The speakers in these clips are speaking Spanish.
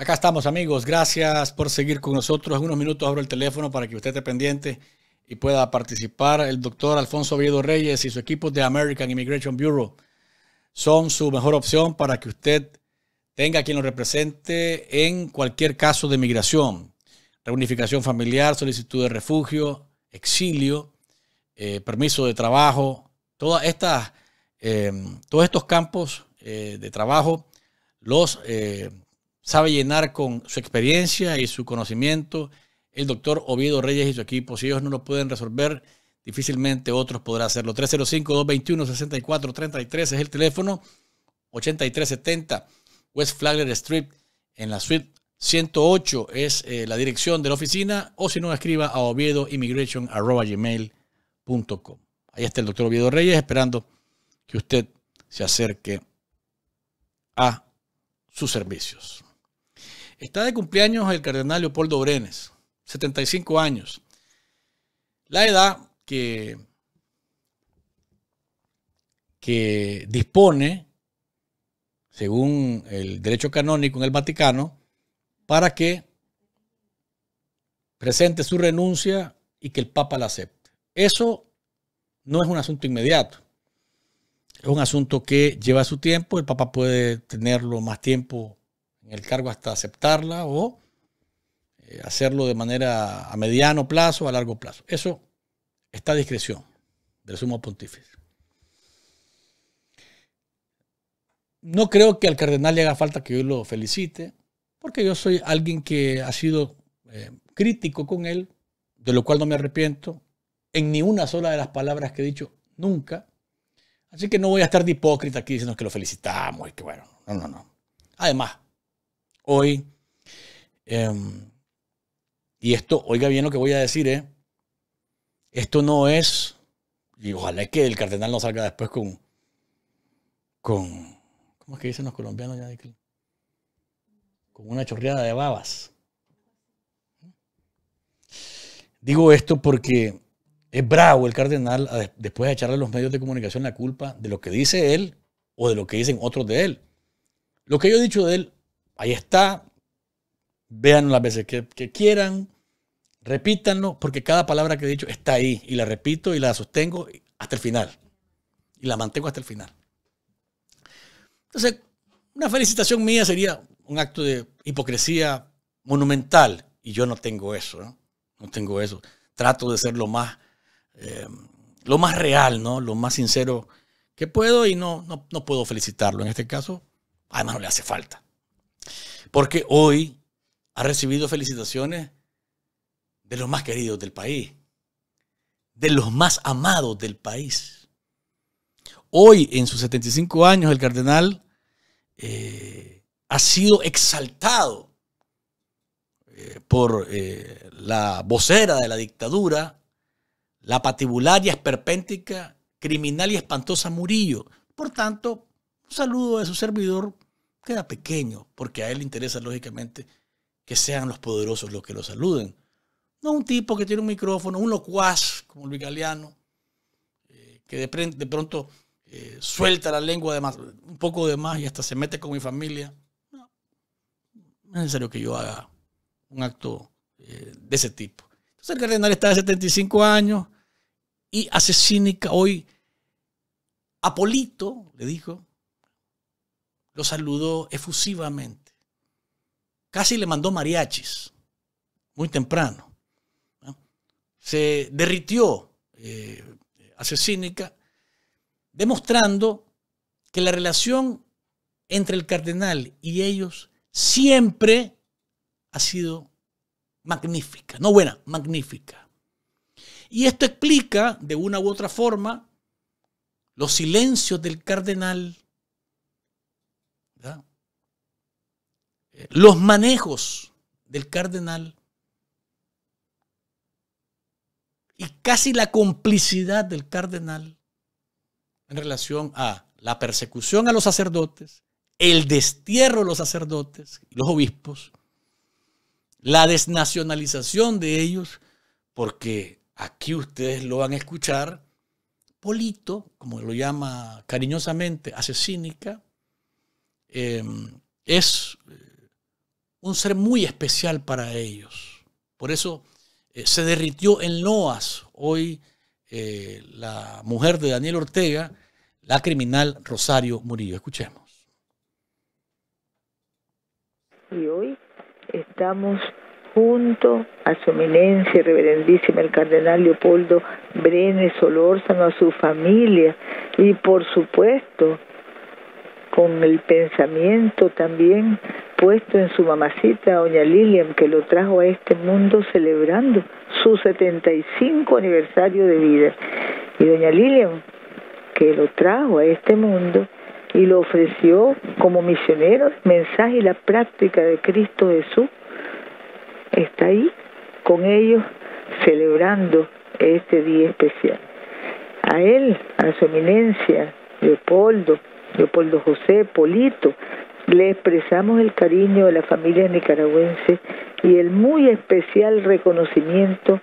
Acá estamos amigos, gracias por seguir con nosotros. En unos minutos abro el teléfono para que usted esté pendiente y pueda participar. El doctor Alfonso Oviedo Reyes y su equipo de American Immigration Bureau son su mejor opción para que usted tenga quien lo represente en cualquier caso de migración, reunificación familiar, solicitud de refugio, exilio, eh, permiso de trabajo, todas estas, eh, todos estos campos eh, de trabajo los sabe llenar con su experiencia y su conocimiento. El doctor Oviedo Reyes y su equipo, si ellos no lo pueden resolver, difícilmente otros podrán hacerlo. 305-221-6433 es el teléfono. 8370 West Flagler Street en la suite 108 es eh, la dirección de la oficina o si no escriba a oviedoimmigration.com. Ahí está el doctor Oviedo Reyes esperando que usted se acerque a sus servicios. Está de cumpleaños el cardenal Leopoldo Brenes, 75 años. La edad que, que dispone, según el derecho canónico en el Vaticano, para que presente su renuncia y que el Papa la acepte. Eso no es un asunto inmediato. Es un asunto que lleva su tiempo, el Papa puede tenerlo más tiempo el cargo hasta aceptarla o eh, hacerlo de manera a mediano plazo, a largo plazo. Eso está a discreción del sumo pontífice. No creo que al cardenal le haga falta que yo lo felicite, porque yo soy alguien que ha sido eh, crítico con él, de lo cual no me arrepiento en ni una sola de las palabras que he dicho nunca. Así que no voy a estar de hipócrita aquí diciendo que lo felicitamos y que bueno, no, no, no. Además, hoy. Em, y esto, oiga bien lo que voy a decir, ¿eh? Esto no es, y ojalá que el cardenal no salga después con, con, ¿cómo es que dicen los colombianos? Ya? Con una chorreada de babas. Digo esto porque es bravo el cardenal después de echarle a los medios de comunicación la culpa de lo que dice él o de lo que dicen otros de él. Lo que yo he dicho de él Ahí está. Vean las veces que, quieran. Repítanlo, porque cada palabra que he dicho está ahí. Y la repito y la sostengo hasta el final. Y la mantengo hasta el final. Entonces, una felicitación mía sería un acto de hipocresía monumental. Y yo no tengo eso, ¿no? tengo eso. Trato de ser lo más, eh, lo más real, ¿no? Lo más sincero que puedo y no, no, no puedo felicitarlo. En este caso, además no le hace falta porque hoy ha recibido felicitaciones de los más queridos del país, de los más amados del país. Hoy, en sus 75 años, el cardenal eh, ha sido exaltado eh, por eh, la vocera de la dictadura, la patibularia esperpéntica, criminal y espantosa Murillo. Por tanto, un saludo de su servidor queda pequeño, porque a él le interesa lógicamente que sean los poderosos los que lo saluden. No un tipo que tiene un micrófono, un locuaz como Luis Galeano, eh, que de, pronto eh, suelta la lengua de un poco de más y hasta se mete con mi familia. No, es necesario que yo haga un acto eh, de ese tipo. Entonces el cardenal está de 75 años y hace cínica hoy. Apolito, le dijo, lo saludó efusivamente. Casi le mandó mariachis, muy temprano. Se derritió eh, asesínica, demostrando que la relación entre el cardenal y ellos siempre ha sido magnífica, no buena, magnífica. Y esto explica, de una u otra forma, los silencios del cardenal eh, los manejos del cardenal y casi la complicidad del cardenal en relación a la persecución a los sacerdotes, el destierro de los sacerdotes y los obispos, la desnacionalización de ellos, porque aquí ustedes lo van a escuchar, Polito, como lo llama cariñosamente, asesínica, eh, es eh, un ser muy especial para ellos. Por eso eh, se derritió en Loas hoy la mujer de Daniel Ortega, la criminal Rosario Murillo. Escuchemos. Y hoy estamos junto a su eminencia reverendísima el cardenal Leopoldo Brenes Solórzano, a su familia y por supuesto con el pensamiento también puesto en su mamacita, doña Lilian, que lo trajo a este mundo celebrando su 75 aniversario de vida. Y doña Lilian, que lo trajo a este mundo y lo ofreció como misionero, el mensaje y la práctica de Cristo Jesús, está ahí con ellos celebrando este día especial. A él, a su eminencia, Leopoldo, Leopoldo José, Polito. Le expresamos el cariño de la familia nicaragüense y el muy especial reconocimiento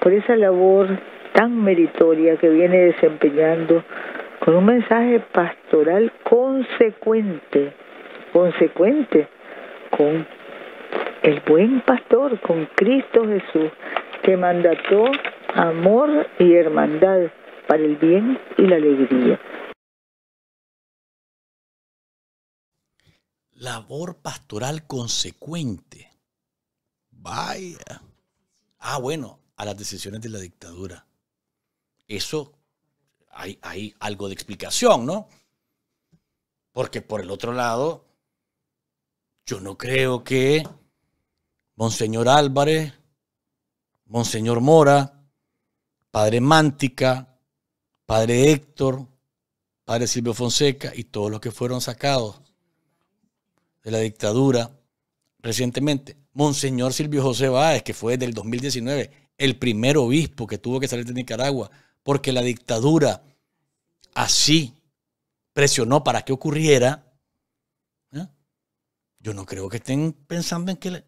por esa labor tan meritoria que viene desempeñando con un mensaje pastoral consecuente, consecuente con el buen pastor, con Cristo Jesús, que mandató amor y hermandad para el bien y la alegría. labor pastoral consecuente. Vaya. Ah, bueno, a las decisiones de la dictadura. Eso hay, hay algo de explicación, ¿no? Porque por el otro lado, yo no creo que Monseñor Álvarez, Monseñor Mora, Padre Mántica, Padre Héctor, Padre Silvio Fonseca y todos los que fueron sacados de la dictadura recientemente. Monseñor Silvio José Báez, que fue desde el 2019 el primer obispo que tuvo que salir de Nicaragua, porque la dictadura así presionó para que ocurriera. ¿eh? Yo no creo que estén pensando en que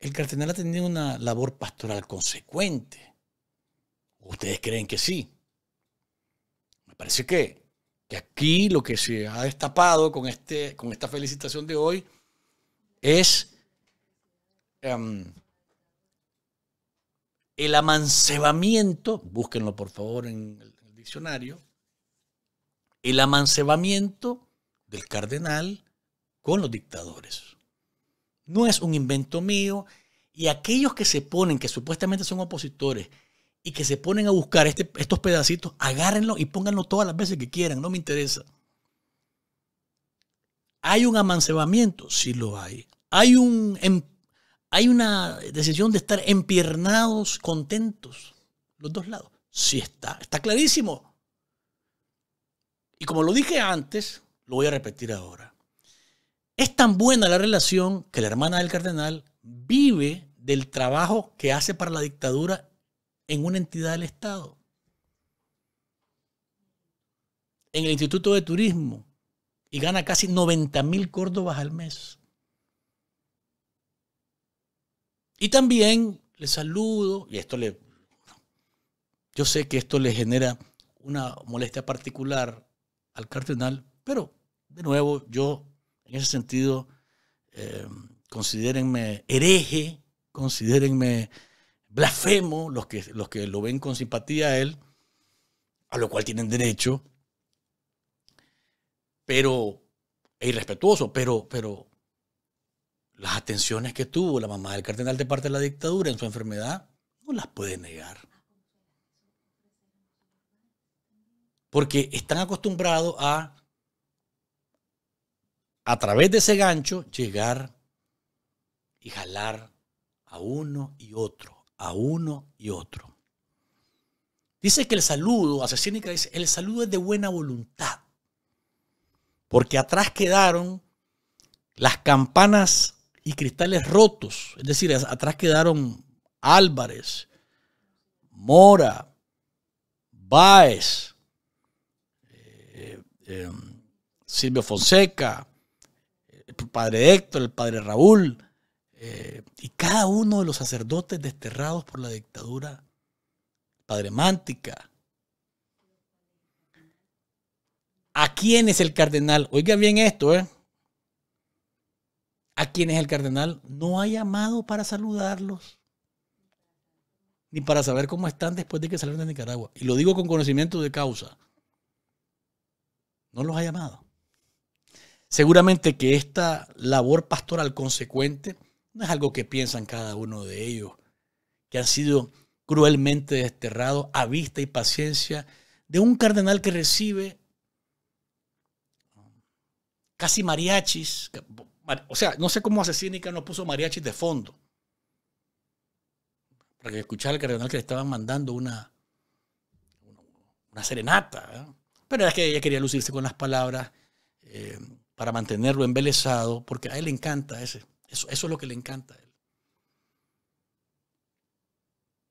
el cardenal ha tenido una labor pastoral consecuente. ¿Ustedes creen que sí? Me parece que que aquí lo que se ha destapado con, este, con esta felicitación de hoy es em, el amancebamiento, búsquenlo por favor en el diccionario, el amancebamiento del cardenal con los dictadores. No es un invento mío y aquellos que se ponen, que supuestamente son opositores, y que se ponen a buscar este, estos pedacitos, agárrenlo y pónganlo todas las veces que quieran, no me interesa. ¿Hay un amancebamiento? Sí lo hay. ¿Hay, un, em, hay una decisión de estar empiernados, contentos, los dos lados? Sí está, está clarísimo. Y como lo dije antes, lo voy a repetir ahora. Es tan buena la relación que la hermana del cardenal vive del trabajo que hace para la dictadura en una entidad del Estado, en el Instituto de Turismo, y gana casi 90 mil córdobas al mes. Y también le saludo, y esto le. Yo sé que esto le genera una molestia particular al cardenal, pero de nuevo, yo en ese sentido, eh, considérenme hereje, considérenme blasfemo los que, los que lo ven con simpatía a él, a lo cual tienen derecho, pero e irrespetuoso, pero, pero las atenciones que tuvo la mamá del cardenal de parte de la dictadura en su enfermedad no las puede negar. Porque están acostumbrados a, a través de ese gancho, llegar y jalar a uno y otro a uno y otro. Dice que el saludo, Asesínica dice, el saludo es de buena voluntad. Porque atrás quedaron las campanas y cristales rotos. Es decir, atrás quedaron Álvarez, Mora, Baez eh, eh, Silvio Fonseca, el eh, padre Héctor, el padre Raúl, eh, y cada uno de los sacerdotes desterrados por la dictadura padremántica. ¿A quién es el cardenal? Oigan bien esto, ¿eh? A quién es el cardenal no ha llamado para saludarlos, ni para saber cómo están después de que salieron de Nicaragua. Y lo digo con conocimiento de causa. No los ha llamado. Seguramente que esta labor pastoral consecuente no es algo que piensan cada uno de ellos, que han sido cruelmente desterrados a vista y paciencia de un cardenal que recibe casi mariachis. O sea, no sé cómo Asesínica no puso mariachis de fondo. Para que escuchara al cardenal que le estaban mandando una, una serenata. ¿eh? Pero es que ella quería lucirse con las palabras eh, para mantenerlo embelesado, porque a él le encanta ese eso, es lo que le encanta a él.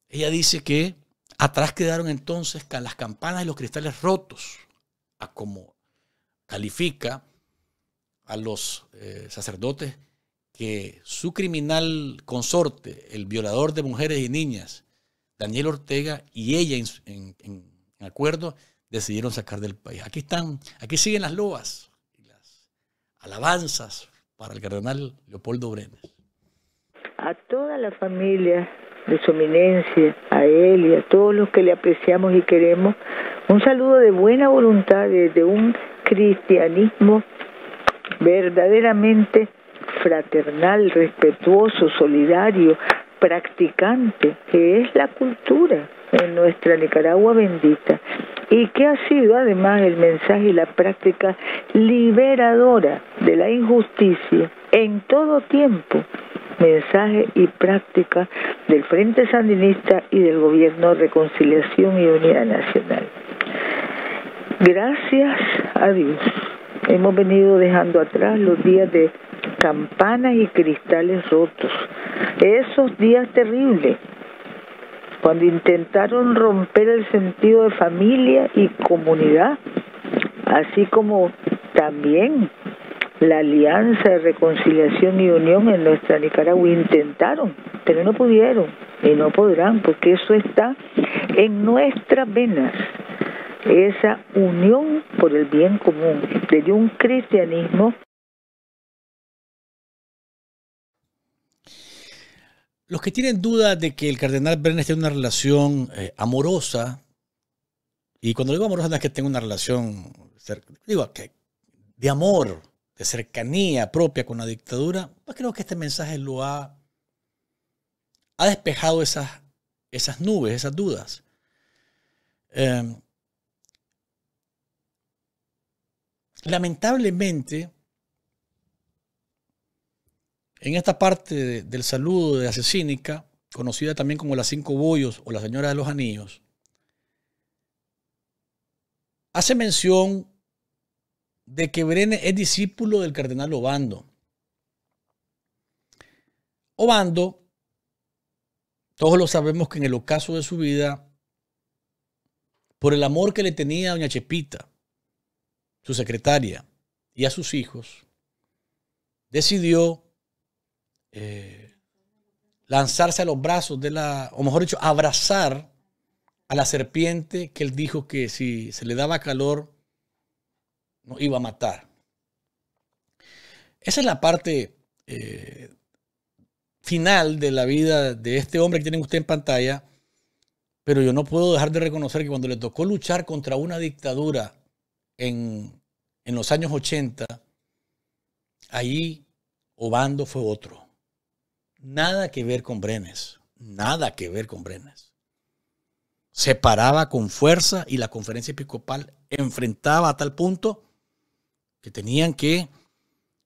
Ella dice que atrás quedaron entonces las campanas y los cristales rotos, a como califica a los eh, sacerdotes que su criminal consorte, el violador de mujeres y niñas, Daniel Ortega y ella en, acuerdo decidieron sacar del país. Aquí están, aquí siguen las loas y las alabanzas para el cardenal Leopoldo Brenes. A toda la familia de su eminencia, a él y a todos los que le apreciamos y queremos, un saludo de buena voluntad desde un cristianismo verdaderamente fraternal, respetuoso, solidario, practicante, que es la cultura en nuestra Nicaragua bendita y que ha sido además el mensaje y la práctica liberadora de la injusticia en todo tiempo, mensaje y práctica del Frente Sandinista y del Gobierno de Reconciliación y Unidad Nacional. Gracias a Dios, hemos venido dejando atrás los días de campanas y cristales rotos, esos días terribles cuando intentaron romper el sentido de familia y comunidad, así como también la alianza de reconciliación y unión en nuestra Nicaragua intentaron, pero no pudieron y no podrán, porque eso está en nuestras venas, esa unión por el bien común, desde un cristianismo Los que tienen dudas de que el cardenal Bernes tiene una relación eh, amorosa, y cuando digo amorosa no es que tenga una relación, de amor, de cercanía propia con la dictadura, pues creo que este mensaje lo ha, ha despejado esas, esas nubes, esas dudas. Em, lamentablemente, en esta parte del saludo de Asesínica, conocida también como las cinco bollos o la señora de los anillos, hace mención de que Brene es discípulo del cardenal Obando. Obando, todos lo sabemos que en el ocaso de su vida, por el amor que le tenía a doña Chepita, su secretaria, y a sus hijos, decidió eh, lanzarse a los brazos de la, o mejor dicho, abrazar a la serpiente que él dijo que si se le daba calor, no iba a matar. Esa es la parte eh, final de la vida de este hombre que tienen usted en pantalla, pero yo no puedo dejar de reconocer que cuando le tocó luchar contra una dictadura en, en los años 80, ahí Obando fue otro. Nada que ver con Brenes. Nada que ver con Brenes. Se paraba con fuerza y la conferencia episcopal enfrentaba a tal punto que tenían que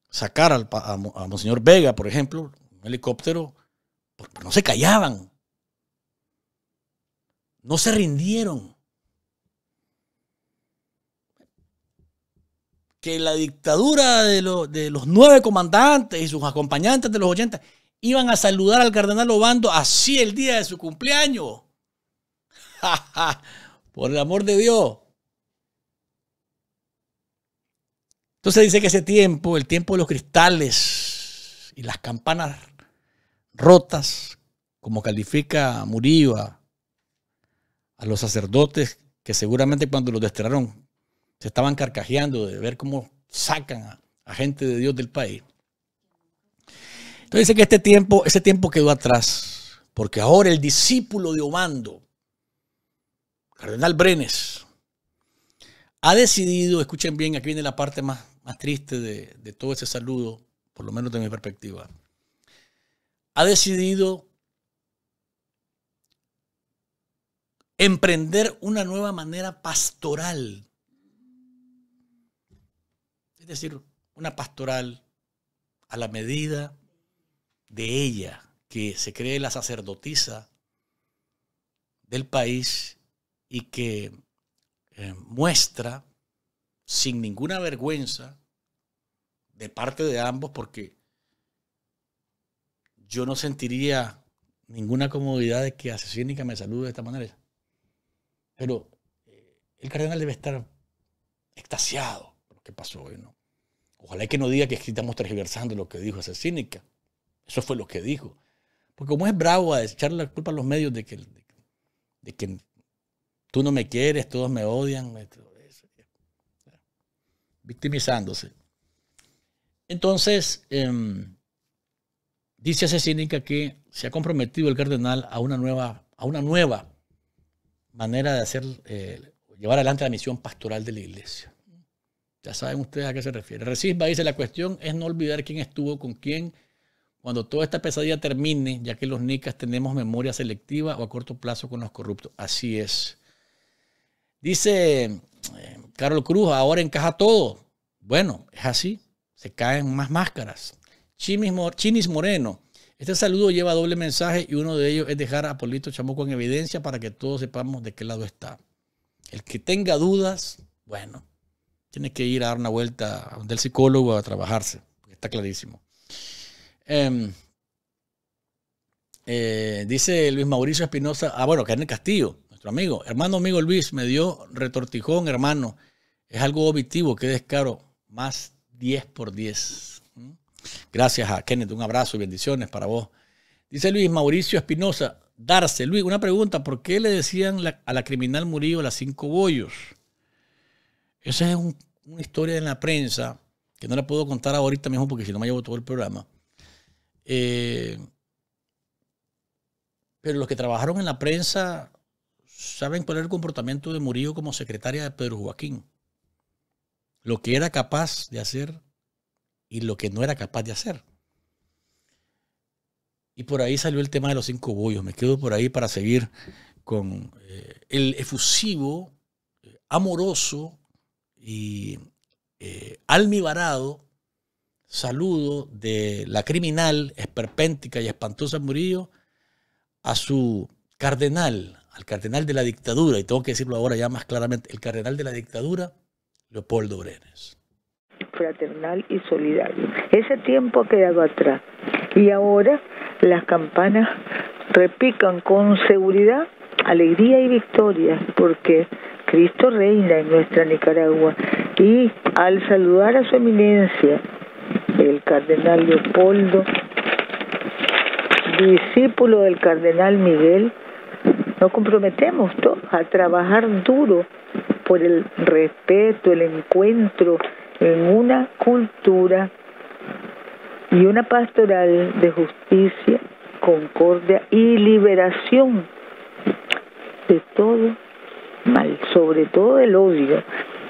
sacar al, a, Monseñor Vega, por ejemplo, un helicóptero, porque no se callaban. No se rindieron. Que la dictadura de, los nueve comandantes y sus acompañantes de los ochenta iban a saludar al cardenal Obando así el día de su cumpleaños. Por el amor de Dios. Entonces dice que ese tiempo, el tiempo de los cristales y las campanas rotas, como califica Murillo a, los sacerdotes que seguramente cuando los desterraron se estaban carcajeando de ver cómo sacan a gente de Dios del país. Entonces dice que este tiempo, ese tiempo quedó atrás, porque ahora el discípulo de Obando, Cardenal Brenes, ha decidido, escuchen bien, aquí viene la parte más, más triste de, de todo ese saludo, por lo menos de mi perspectiva, ha decidido emprender una nueva manera pastoral. Es decir, una pastoral a la medida de ella, que se cree la sacerdotisa del país y que eh, muestra sin ninguna vergüenza de parte de ambos, porque yo no sentiría ninguna comodidad de que Asesínica me salude de esta manera. Pero eh, el cardenal debe estar extasiado por lo que pasó hoy, ¿no? Ojalá que no diga que estamos transversando lo que dijo Asesínica. Eso fue lo que dijo. Porque como es bravo a echarle la culpa a los medios de que, de, que tú no me quieres, todos me odian, victimizándose. Entonces, em, dice dice cínica que se ha comprometido el cardenal a una nueva, a una nueva manera de hacer, eh, llevar adelante la misión pastoral de la iglesia. Ya saben ustedes a qué se refiere. Recisba dice, la cuestión es no olvidar quién estuvo con quién cuando toda esta pesadilla termine, ya que los nicas tenemos memoria selectiva o a corto plazo con los corruptos. Así es. Dice eh, Carlos Cruz, ahora encaja todo. Bueno, es así. Se caen más máscaras. Chinis Moreno, este saludo lleva doble mensaje y uno de ellos es dejar a Polito Chamoco en evidencia para que todos sepamos de qué lado está. El que tenga dudas, bueno, tiene que ir a dar una vuelta del psicólogo a trabajarse. Está clarísimo. Em, eh, dice Luis Mauricio Espinosa, ah, bueno, Kenneth Castillo, nuestro amigo. Hermano amigo Luis, me dio retortijón, hermano. Es algo objetivo, que descaro. Más 10 por 10. ¿Mm? Gracias a Kenneth, un abrazo y bendiciones para vos. Dice Luis Mauricio Espinosa, darse. Luis, una pregunta, ¿por qué le decían a la criminal Murillo las cinco bollos? Esa es una historia en la prensa que no la puedo contar ahorita mismo porque si no me llevo todo el programa eh, pero los que trabajaron en la prensa saben cuál era el comportamiento de Murillo como secretaria de Pedro Joaquín. Lo que era capaz de hacer y lo que no era capaz de hacer. Y por ahí salió el tema de los cinco bollos. Me quedo por ahí para seguir con eh, el efusivo, eh, amoroso y almibarado saludo de la criminal esperpéntica y espantosa Murillo a su cardenal, al cardenal de la dictadura, y tengo que decirlo ahora ya más claramente, el cardenal de la dictadura, Leopoldo Brenes. Fraternal y solidario. Ese tiempo ha quedado atrás. Y ahora las campanas repican con seguridad, alegría y victoria, porque Cristo reina en nuestra Nicaragua. Y al saludar a su eminencia, el cardenal Leopoldo, discípulo del cardenal Miguel, nos comprometemos todos a trabajar duro por el respeto, el encuentro en una cultura y una pastoral de justicia, concordia y liberación de todo mal, sobre todo el odio.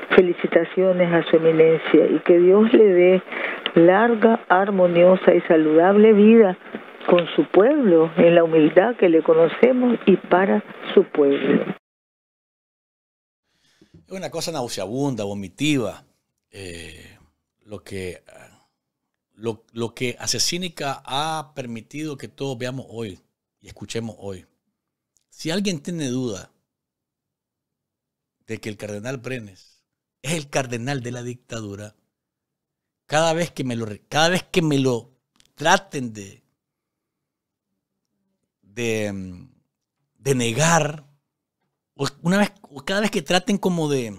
Felicitaciones a su eminencia y que Dios le dé larga, armoniosa y saludable vida con su pueblo, en la humildad que le conocemos y para su pueblo. Es una cosa nauseabunda, vomitiva, eh, lo, que, lo, lo que Asesínica ha permitido que todos veamos hoy y escuchemos hoy. Si alguien tiene duda de que el cardenal Brenes es el cardenal de la dictadura, cada vez que me lo, cada vez que me lo traten de, de, mm, negar, o, una vez, cada vez que traten como de,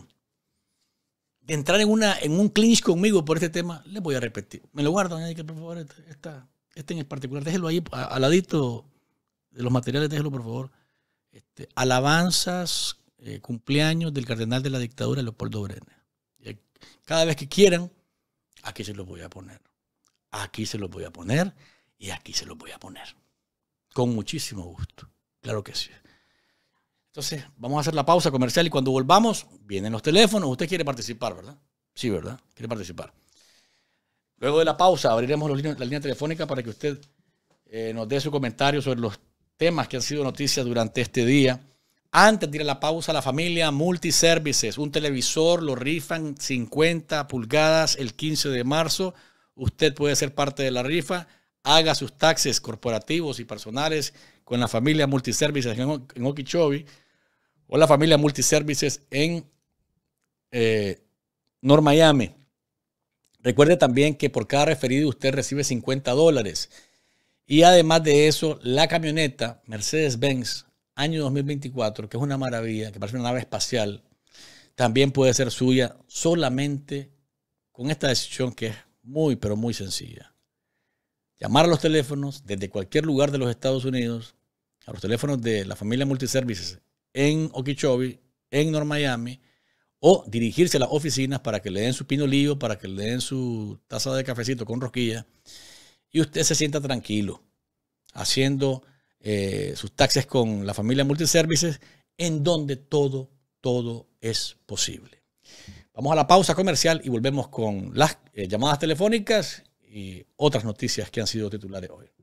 de entrar en, una, en un clinch conmigo por este tema, les voy a repetir. Me lo guardan, que por favor, este, este en el particular, déjelo ahí al ladito de los materiales, déjelo por favor. Este, alabanzas, eh, cumpleaños del cardenal de la dictadura, Leopoldo Brenner. Cada vez que quieran, aquí se los voy a poner, aquí se los voy a poner y aquí se los voy a poner. Con muchísimo gusto, claro que sí. Entonces, vamos a hacer la pausa comercial y cuando volvamos, vienen los teléfonos. Usted quiere participar, ¿verdad? Sí, ¿verdad? Quiere participar. Luego de la pausa, abriremos la línea, telefónica para que usted eh, nos dé su comentario sobre los temas que han sido noticias durante este día antes de ir a la pausa, la familia Multiservices, un televisor, lo rifan 50 pulgadas el 15 de marzo. Usted puede ser parte de la rifa. Haga sus taxes corporativos y personales con la familia Multiservices en, Okeechobee o la familia Multiservices en eh, North Miami. Recuerde también que por cada referido usted recibe 50 dólares. Y además de eso, la camioneta Mercedes-Benz año 2024, que es una maravilla, que parece una nave espacial, también puede ser suya solamente con esta decisión que es muy, pero muy sencilla. Llamar a los teléfonos desde cualquier lugar de los Estados Unidos, a los teléfonos de la familia Multiservices en Okeechobee, en North Miami, o dirigirse a las oficinas para que le den su pino lío para que le den su taza de cafecito con rosquilla, y usted se sienta tranquilo, haciendo eh, sus taxes con la familia Multiservices, en donde todo, todo es posible. Vamos a la pausa comercial y volvemos con las eh, llamadas telefónicas y otras noticias que han sido titulares hoy.